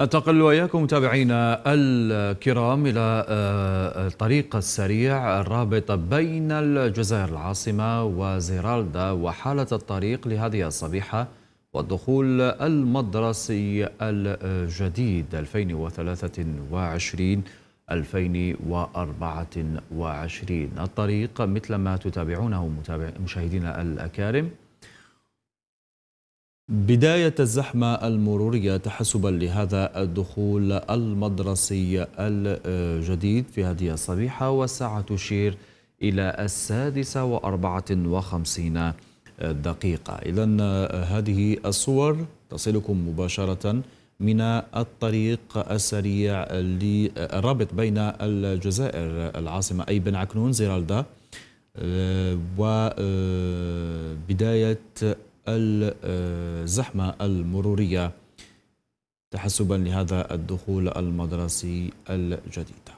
ننتقل وإياكم متابعينا الكرام إلى آه، الطريق السريع الرابط بين الجزائر العاصمة وزيرالدا وحالة الطريق لهذه الصبيحة والدخول المدرسي الجديد 2023 2024 الطريق مثل ما تتابعونه مشاهدينا الأكارم بداية الزحمة المرورية تحسبا لهذا الدخول المدرسي الجديد في هذه الصبيحة والساعة تشير إلى السادسة وأربعة وخمسين دقيقة إذا هذه الصور تصلكم مباشرة من الطريق السريع للرابط بين الجزائر العاصمة أي بن عكنون زيرالدا وبداية آه، الزحمة المرورية تحسبا لهذا الدخول المدرسي الجديد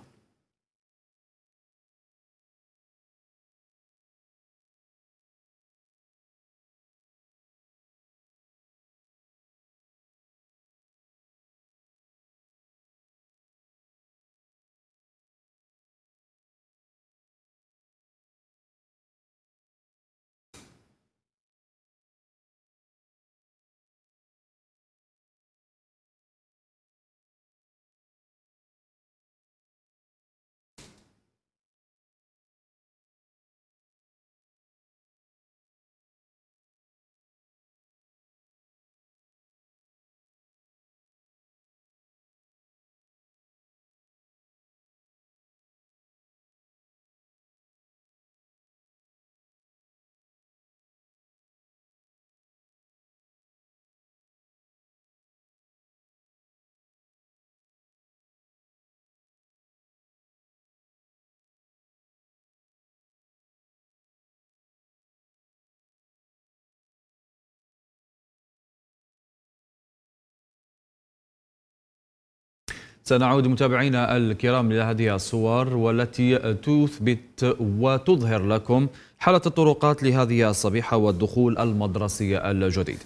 سنعود متابعينا الكرام الى هذه الصور والتي تثبت وتظهر لكم حالة الطرقات لهذه الصبيحة والدخول المدرسي الجديد